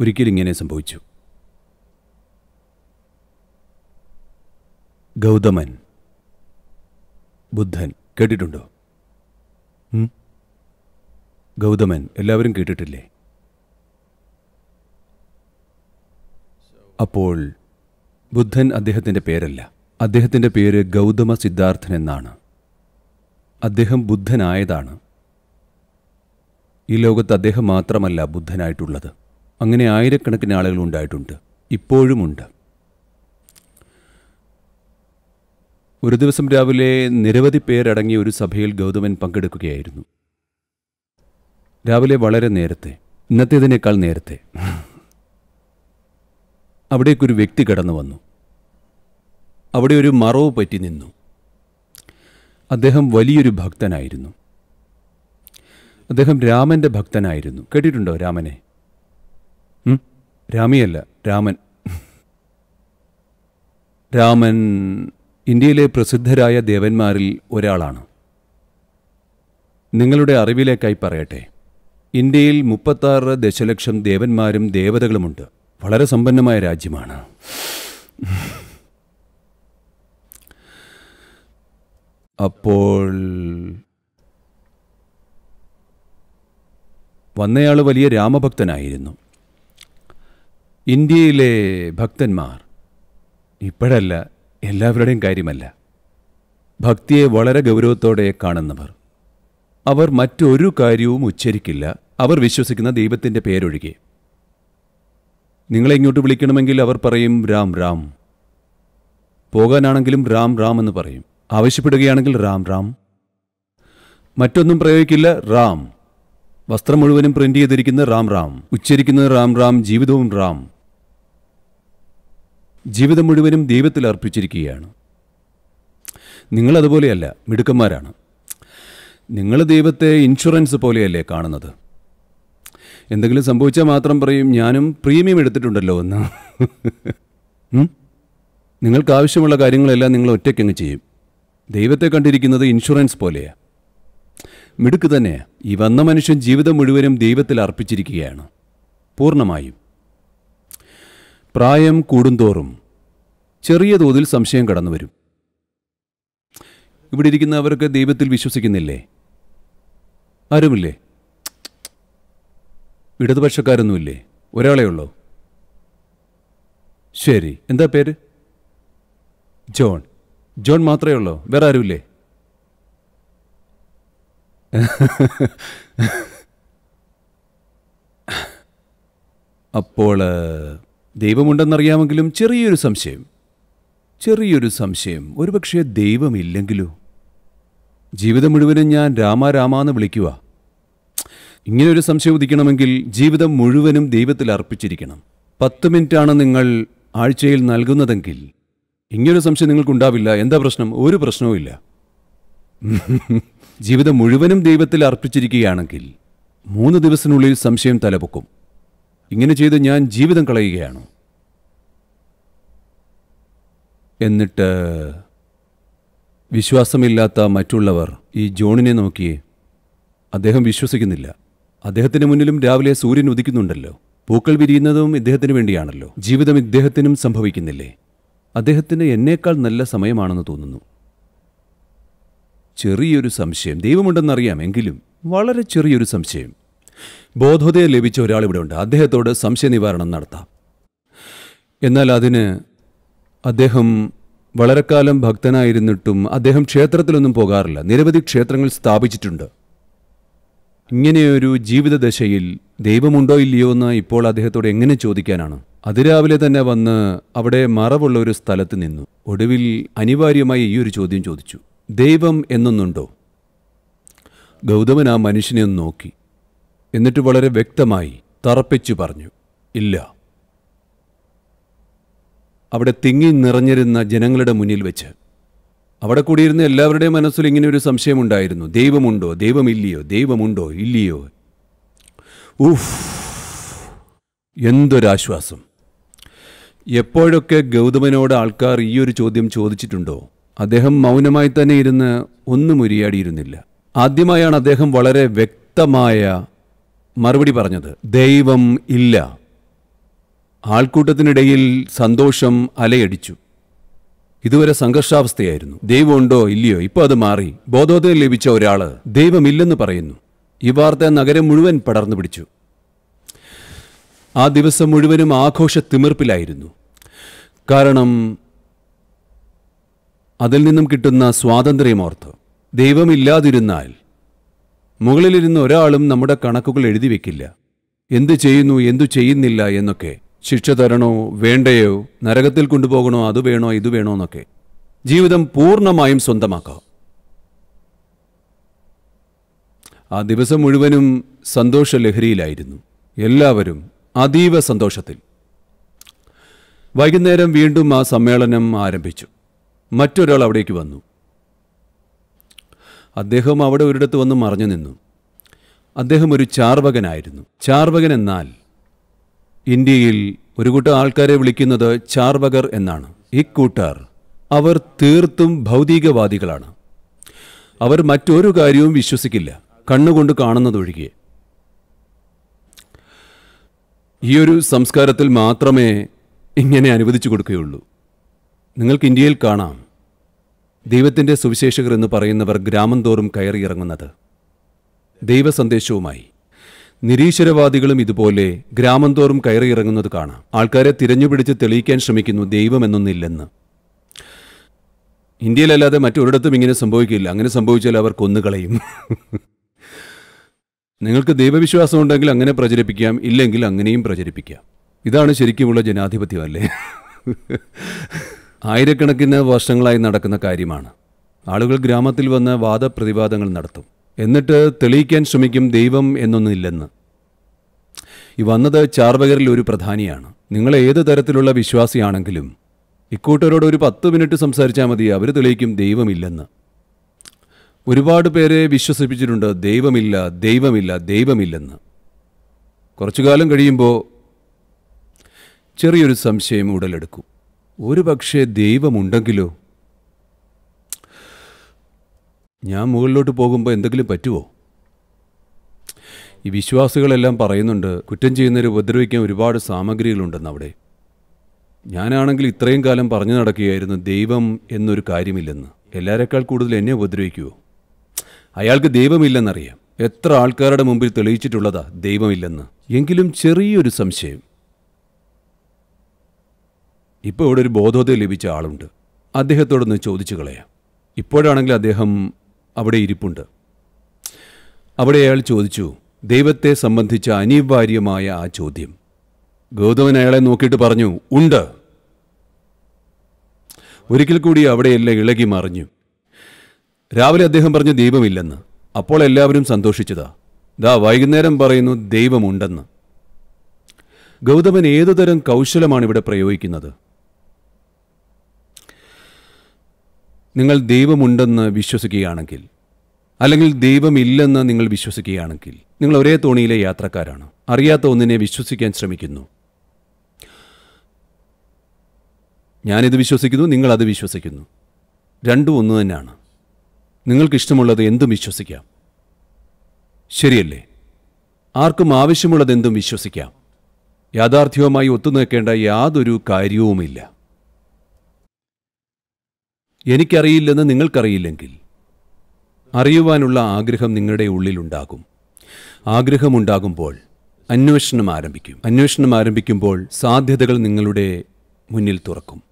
ഒരിക്കലും ഇങ്ങനെ സംഭവിച്ചു ഗൗതമൻ ബുദ്ധൻ കേട്ടിട്ടുണ്ടോ ഗൗതമൻ എല്ലാവരും കേട്ടിട്ടില്ലേ അപ്പോൾ ബുദ്ധൻ അദ്ദേഹത്തിൻ്റെ പേരല്ല അദ്ദേഹത്തിൻ്റെ പേര് ഗൗതമ സിദ്ധാർത്ഥൻ എന്നാണ് അദ്ദേഹം ബുദ്ധനായതാണ് ഈ ലോകത്ത് അദ്ദേഹം മാത്രമല്ല ബുദ്ധനായിട്ടുള്ളത് അങ്ങനെ ആയിരക്കണക്കിന് ആളുകൾ ഉണ്ടായിട്ടുണ്ട് ഇപ്പോഴുമുണ്ട് ഒരു ദിവസം രാവിലെ നിരവധി പേരടങ്ങിയ ഒരു സഭയിൽ ഗൗതമൻ പങ്കെടുക്കുകയായിരുന്നു രാവിലെ വളരെ നേരത്തെ ഇന്നത്തേതിനേക്കാൾ നേരത്തെ അവിടേക്കൊരു വ്യക്തി കടന്നു വന്നു അവിടെ ഒരു മറവ് പറ്റി നിന്നു അദ്ദേഹം വലിയൊരു ഭക്തനായിരുന്നു അദ്ദേഹം രാമന്റെ ഭക്തനായിരുന്നു കേട്ടിട്ടുണ്ടോ രാമനെ രാമിയല്ല രാമൻ രാമൻ ഇന്ത്യയിലെ പ്രസിദ്ധരായ ദേവന്മാരിൽ ഒരാളാണ് നിങ്ങളുടെ അറിവിലേക്കായി പറയട്ടെ ഇന്ത്യയിൽ മുപ്പത്താറ് ദശലക്ഷം ദേവന്മാരും ദേവതകളുമുണ്ട് വളരെ സമ്പന്നമായ രാജ്യമാണ് അപ്പോൾ വന്നയാൾ വലിയ രാമഭക്തനായിരുന്നു ഇന്ത്യയിലെ ഭക്തന്മാർ ഇപ്പോഴല്ല എല്ലാവരുടെയും കാര്യമല്ല ഭക്തിയെ വളരെ ഗൗരവത്തോടെ കാണുന്നവർ അവർ മറ്റൊരു കാര്യവും ഉച്ചരിക്കില്ല അവർ വിശ്വസിക്കുന്ന ദൈവത്തിൻ്റെ പേരൊഴികെ നിങ്ങളെ ഇങ്ങോട്ട് വിളിക്കണമെങ്കിൽ അവർ പറയും രാം രാം പോകാനാണെങ്കിലും രാം രാം എന്ന് പറയും ആവശ്യപ്പെടുകയാണെങ്കിൽ രാം രാം മറ്റൊന്നും പ്രയോഗിക്കില്ല റാം വസ്ത്രം മുഴുവനും പ്രിന്റ് ചെയ്തിരിക്കുന്ന റാം റാം ഉച്ചരിക്കുന്നത് റാം റാം ജീവിതവും റാം ജീവിതം മുഴുവനും ദൈവത്തിൽ അർപ്പിച്ചിരിക്കുകയാണ് നിങ്ങളതുപോലെയല്ല മിടുക്കന്മാരാണ് നിങ്ങൾ ദൈവത്തെ ഇൻഷുറൻസ് പോലെയല്ലേ കാണുന്നത് എന്തെങ്കിലും സംഭവിച്ചാൽ മാത്രം പറയും ഞാനും പ്രീമിയം എടുത്തിട്ടുണ്ടല്ലോ എന്ന് നിങ്ങൾക്ക് ആവശ്യമുള്ള കാര്യങ്ങളെല്ലാം നിങ്ങൾ ഒറ്റയ്ക്കങ്ങ് ചെയ്യും ദൈവത്തെ കണ്ടിരിക്കുന്നത് ഇൻഷുറൻസ് പോലെയാണ് മിടുക്ക് തന്നെ ഈ വന്ന മനുഷ്യൻ ജീവിതം മുഴുവനും ദൈവത്തിൽ അർപ്പിച്ചിരിക്കുകയാണ് പൂർണ്ണമായും പ്രായം കൂടുന്തോറും ചെറിയ തോതിൽ സംശയം കടന്നു വരും ഇവിടെ ഇരിക്കുന്നവർക്ക് ദൈവത്തിൽ വിശ്വസിക്കുന്നില്ലേ ആരുമില്ലേ ഇടതുപക്ഷക്കാരൊന്നുമില്ലേ ഒരാളേ ഉള്ളൂ ശരി എന്താ പേര് ജോൺ ജോൺ മാത്രമേ ഉള്ളോ വേറെ ആരുമില്ലേ അപ്പോൾ ദൈവമുണ്ടെന്നറിയാമെങ്കിലും ചെറിയൊരു സംശയം ചെറിയൊരു സംശയം ഒരുപക്ഷെ ദൈവമില്ലെങ്കിലോ ജീവിതം മുഴുവനും ഞാൻ രാമ രാമ എന്ന് വിളിക്കുക ഇങ്ങനൊരു സംശയം ഉദിക്കണമെങ്കിൽ ജീവിതം മുഴുവനും ദൈവത്തിൽ അർപ്പിച്ചിരിക്കണം പത്ത് മിനിറ്റാണ് നിങ്ങൾ ആഴ്ചയിൽ നൽകുന്നതെങ്കിൽ ഇങ്ങനൊരു സംശയം നിങ്ങൾക്കുണ്ടാവില്ല എന്താ പ്രശ്നം ഒരു പ്രശ്നവുമില്ല ജീവിതം മുഴുവനും ദൈവത്തിൽ അർപ്പിച്ചിരിക്കുകയാണെങ്കിൽ മൂന്ന് ദിവസത്തിനുള്ളിൽ സംശയം തലപൊക്കും ഇങ്ങനെ ചെയ്ത് ഞാൻ ജീവിതം കളയുകയാണ് എന്നിട്ട് വിശ്വാസമില്ലാത്ത മറ്റുള്ളവർ ഈ ജോണിനെ നോക്കിയേ അദ്ദേഹം വിശ്വസിക്കുന്നില്ല അദ്ദേഹത്തിന് മുന്നിലും രാവിലെ സൂര്യൻ ഉദിക്കുന്നുണ്ടല്ലോ പൂക്കൾ വിരിയുന്നതും ഇദ്ദേഹത്തിന് വേണ്ടിയാണല്ലോ ജീവിതം ഇദ്ദേഹത്തിനും സംഭവിക്കുന്നില്ലേ അദ്ദേഹത്തിന് എന്നേക്കാൾ നല്ല സമയമാണെന്ന് തോന്നുന്നു ചെറിയൊരു സംശയം ദൈവമുണ്ടെന്നറിയാം എങ്കിലും വളരെ ചെറിയൊരു സംശയം ബോധോദയം ലഭിച്ച ഒരാൾ ഇവിടെ ഉണ്ട് അദ്ദേഹത്തോട് സംശയ നിവാരണം നടത്താം എന്നാൽ അതിന് അദ്ദേഹം വളരെ കാലം ഭക്തനായിരുന്നിട്ടും അദ്ദേഹം ക്ഷേത്രത്തിലൊന്നും പോകാറില്ല നിരവധി ക്ഷേത്രങ്ങൾ സ്ഥാപിച്ചിട്ടുണ്ട് ഇങ്ങനെയൊരു ജീവിതദശയിൽ ദൈവമുണ്ടോ ഇല്ലയോ എന്ന് ഇപ്പോൾ അദ്ദേഹത്തോട് എങ്ങനെ ചോദിക്കാനാണ് അതിരാവിലെ തന്നെ വന്ന് അവിടെ മറവുള്ള ഒരു സ്ഥലത്ത് നിന്നു ഒടുവിൽ അനിവാര്യമായി ഈ ഒരു ചോദ്യം ചോദിച്ചു ദൈവം എന്നൊന്നുണ്ടോ ഗൗതമൻ ആ മനുഷ്യനെ ഒന്ന് നോക്കി എന്നിട്ട് വളരെ വ്യക്തമായി തറപ്പിച്ചു പറഞ്ഞു ഇല്ല അവിടെ തിങ്ങി നിറഞ്ഞിരുന്ന ജനങ്ങളുടെ മുന്നിൽ വെച്ച് അവിടെ കൂടിയിരുന്ന എല്ലാവരുടെയും മനസ്സിൽ ഇങ്ങനെ ഒരു സംശയമുണ്ടായിരുന്നു ദൈവമുണ്ടോ ദൈവമില്ലയോ ദൈവമുണ്ടോ ഇല്ലയോ ഊഫ് എന്തൊരാശ്വാസം എപ്പോഴൊക്കെ ഗൗതമനോട് ആൾക്കാർ ഈ ഒരു ചോദ്യം ചോദിച്ചിട്ടുണ്ടോ അദ്ദേഹം മൗനമായി തന്നെ ഇരുന്ന് ഒന്നും ഉരിയാടിയിരുന്നില്ല ആദ്യമായാണ് അദ്ദേഹം വളരെ വ്യക്തമായ മറുപടി പറഞ്ഞത് ദൈവം ഇല്ല ആൾക്കൂട്ടത്തിനിടയിൽ സന്തോഷം അലയടിച്ചു ഇതുവരെ സംഘർഷാവസ്ഥയായിരുന്നു ദൈവമുണ്ടോ ഇല്ലയോ ഇപ്പോൾ അത് മാറി ബോധോദയം ലഭിച്ച ഒരാൾ ദൈവമില്ലെന്ന് പറയുന്നു ഈ വാർത്ത നഗരം മുഴുവൻ പടർന്നു പിടിച്ചു ആ ദിവസം മുഴുവനും ആഘോഷ തിമിർപ്പിലായിരുന്നു കാരണം അതിൽ നിന്നും കിട്ടുന്ന സ്വാതന്ത്ര്യമോർത്ത് ദൈവമില്ലാതിരുന്നാൽ മുകളിലിരുന്ന് ഒരാളും നമ്മുടെ കണക്കുകൾ എഴുതി വെക്കില്ല എന്തു ചെയ്യുന്നു എന്തു ചെയ്യുന്നില്ല എന്നൊക്കെ ശിക്ഷ തരണോ വേണ്ടയോ നരകത്തിൽ കൊണ്ടുപോകണോ അത് വേണോ ഇത് വേണോ എന്നൊക്കെ ജീവിതം പൂർണ്ണമായും സ്വന്തമാക്കാം ആ ദിവസം മുഴുവനും സന്തോഷലഹരിയിലായിരുന്നു എല്ലാവരും അതീവ സന്തോഷത്തിൽ വൈകുന്നേരം വീണ്ടും ആ സമ്മേളനം ആരംഭിച്ചു മറ്റൊരാൾ അവിടേക്ക് വന്നു അദ്ദേഹം അവിടെ ഒരിടത്ത് വന്ന് മറഞ്ഞു നിന്നു അദ്ദേഹം ഒരു ചാർവകനായിരുന്നു ചാർവകൻ എന്നാൽ ഇന്ത്യയിൽ ഒരു കൂട്ടം ആൾക്കാരെ വിളിക്കുന്നത് ചാർവകർ എന്നാണ് ഇക്കൂട്ടർ അവർ തീർത്തും ഭൗതികവാദികളാണ് അവർ മറ്റൊരു കാര്യവും വിശ്വസിക്കില്ല കണ്ണുകൊണ്ട് കാണുന്നതൊഴികെ ഈ ഒരു സംസ്കാരത്തിൽ മാത്രമേ ഇങ്ങനെ അനുവദിച്ചു കൊടുക്കുകയുള്ളൂ നിങ്ങൾക്ക് ഇന്ത്യയിൽ കാണാം ദൈവത്തിൻ്റെ സുവിശേഷകർ എന്ന് പറയുന്നവർ ഗ്രാമം തോറും കയറിയിറങ്ങുന്നത് ദൈവസന്ദേശവുമായി നിരീശ്വരവാദികളും ഇതുപോലെ ഗ്രാമം തോറും കയറിയിറങ്ങുന്നത് കാണാം ആൾക്കാരെ തിരഞ്ഞുപിടിച്ച് തെളിയിക്കാൻ ശ്രമിക്കുന്നു ദൈവമെന്നൊന്നില്ലെന്ന് ഇന്ത്യയിലല്ലാതെ മറ്റൊരിടത്തും ഇങ്ങനെ സംഭവിക്കില്ല അങ്ങനെ സംഭവിച്ചാൽ അവർ കൊന്നുകളയും നിങ്ങൾക്ക് ദൈവവിശ്വാസം ഉണ്ടെങ്കിൽ അങ്ങനെ പ്രചരിപ്പിക്കാം ഇല്ലെങ്കിൽ അങ്ങനെയും പ്രചരിപ്പിക്കാം ഇതാണ് ശരിക്കുമുള്ള ജനാധിപത്യം അല്ലേ ആയിരക്കണക്കിന് വർഷങ്ങളായി നടക്കുന്ന കാര്യമാണ് ആളുകൾ ഗ്രാമത്തിൽ വന്ന് വാദപ്രതിവാദങ്ങൾ നടത്തും എന്നിട്ട് തെളിയിക്കാൻ ശ്രമിക്കും ദൈവം എന്നൊന്നില്ലെന്ന് ഈ വന്നത് ചാർവകരിൽ ഒരു പ്രധാനിയാണ് നിങ്ങൾ ഏത് തരത്തിലുള്ള വിശ്വാസിയാണെങ്കിലും ഇക്കൂട്ടരോട് ഒരു പത്ത് മിനിറ്റ് സംസാരിച്ചാൽ മതി അവർ തെളിയിക്കും ദൈവമില്ലെന്ന് ഒരുപാട് പേരെ വിശ്വസിപ്പിച്ചിട്ടുണ്ട് ദൈവമില്ല ദൈവമില്ല ദൈവമില്ലെന്ന് കുറച്ചു കാലം കഴിയുമ്പോൾ ചെറിയൊരു സംശയം ഉടലെടുക്കും ഒരു പക്ഷേ ദൈവമുണ്ടെങ്കിലോ ഞാൻ മുകളിലോട്ട് പോകുമ്പോൾ എന്തെങ്കിലും പറ്റുമോ ഈ വിശ്വാസികളെല്ലാം പറയുന്നുണ്ട് കുറ്റം ചെയ്യുന്നവരെ ഉപദ്രവിക്കാൻ ഒരുപാട് സാമഗ്രികളുണ്ടെന്ന് അവിടെ ഞാനാണെങ്കിൽ ഇത്രയും കാലം പറഞ്ഞു നടക്കുകയായിരുന്നു ദൈവം എന്നൊരു കാര്യമില്ലെന്ന് എല്ലാരെക്കാൾ കൂടുതൽ എന്നെ ഉപദ്രവിക്കുമോ അയാൾക്ക് ദൈവമില്ലെന്നറിയാം എത്ര ആൾക്കാരുടെ മുമ്പിൽ തെളിയിച്ചിട്ടുള്ളതാ ദൈവമില്ലെന്ന് എങ്കിലും ചെറിയൊരു സംശയം ഇപ്പോൾ ഇവിടെ ഒരു ബോധോദയം ലഭിച്ച ആളുണ്ട് അദ്ദേഹത്തോടൊന്ന് ചോദിച്ചു കളയാം ഇപ്പോഴാണെങ്കിൽ അദ്ദേഹം അവിടെ ഇരിപ്പുണ്ട് അവിടെ അയാൾ ചോദിച്ചു ദൈവത്തെ സംബന്ധിച്ച അനിവാര്യമായ ആ ചോദ്യം ഗൗതമൻ അയാളെ നോക്കിയിട്ട് പറഞ്ഞു ഉണ്ട് ഒരിക്കൽ കൂടി അവിടെയല്ല ഇളകി മറിഞ്ഞു രാവിലെ അദ്ദേഹം പറഞ്ഞു ദൈവമില്ലെന്ന് അപ്പോൾ എല്ലാവരും സന്തോഷിച്ചതാ ദാ വൈകുന്നേരം പറയുന്നു ദൈവമുണ്ടെന്ന് ഗൗതമൻ ഏതുതരം കൗശലമാണ് ഇവിടെ പ്രയോഗിക്കുന്നത് നിങ്ങൾ ദൈവമുണ്ടെന്ന് വിശ്വസിക്കുകയാണെങ്കിൽ അല്ലെങ്കിൽ ദൈവമില്ലെന്ന് നിങ്ങൾ വിശ്വസിക്കുകയാണെങ്കിൽ നിങ്ങൾ ഒരേ തോണിയിലെ യാത്രക്കാരാണ് അറിയാത്ത ഒന്നിനെ വിശ്വസിക്കാൻ ശ്രമിക്കുന്നു ഞാനിത് വിശ്വസിക്കുന്നു നിങ്ങളത് വിശ്വസിക്കുന്നു രണ്ടും ഒന്ന് തന്നെയാണ് നിങ്ങൾക്കിഷ്ടമുള്ളത് എന്തും വിശ്വസിക്കാം ശരിയല്ലേ ആർക്കും ആവശ്യമുള്ളതെന്തും വിശ്വസിക്കാം യാഥാർത്ഥ്യവുമായി ഒത്തുനിൽക്കേണ്ട യാതൊരു കാര്യവുമില്ല എനിക്കറിയില്ലെന്ന് നിങ്ങൾക്കറിയില്ലെങ്കിൽ അറിയുവാനുള്ള ആഗ്രഹം നിങ്ങളുടെ ഉള്ളിലുണ്ടാകും ആഗ്രഹമുണ്ടാകുമ്പോൾ അന്വേഷണം ആരംഭിക്കും അന്വേഷണം ആരംഭിക്കുമ്പോൾ സാധ്യതകൾ നിങ്ങളുടെ മുന്നിൽ തുറക്കും